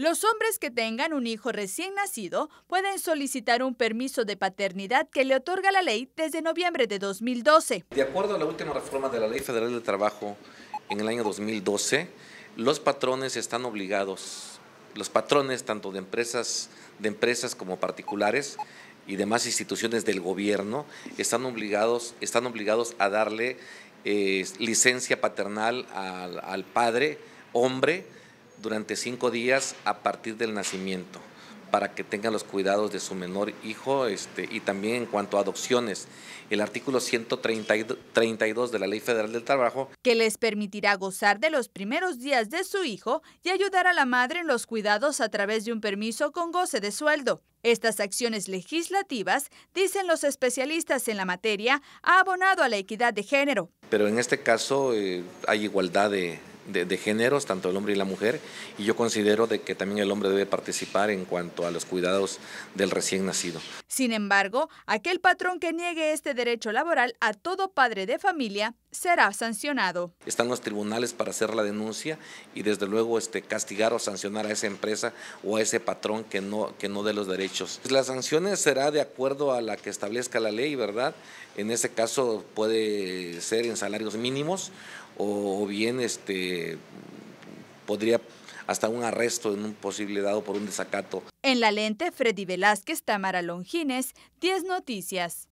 Los hombres que tengan un hijo recién nacido pueden solicitar un permiso de paternidad que le otorga la ley desde noviembre de 2012. De acuerdo a la última reforma de la Ley Federal de Trabajo en el año 2012, los patrones están obligados, los patrones tanto de empresas, de empresas como particulares y demás instituciones del gobierno, están obligados, están obligados a darle eh, licencia paternal al padre, hombre, durante cinco días a partir del nacimiento para que tengan los cuidados de su menor hijo este, y también en cuanto a adopciones. El artículo 132 de la Ley Federal del Trabajo. Que les permitirá gozar de los primeros días de su hijo y ayudar a la madre en los cuidados a través de un permiso con goce de sueldo. Estas acciones legislativas, dicen los especialistas en la materia, ha abonado a la equidad de género. Pero en este caso eh, hay igualdad de, de, géneros, tanto el hombre y la mujer, y yo considero de que también el hombre debe participar en cuanto a los cuidados del recién nacido. Sin embargo, aquel patrón que niegue este derecho laboral a todo padre de familia será sancionado. Están los tribunales para hacer la denuncia y desde luego este, castigar o sancionar a esa empresa o a ese patrón que no, que no dé los derechos. Pues, Las sanciones será de acuerdo a la que establezca la ley, ¿verdad? En ese caso puede ser en salarios mínimos o, bien este, podría hasta un arresto en un posible dado por un desacato. En la lente, Freddy Velázquez, Tamara Longines, 10 Noticias.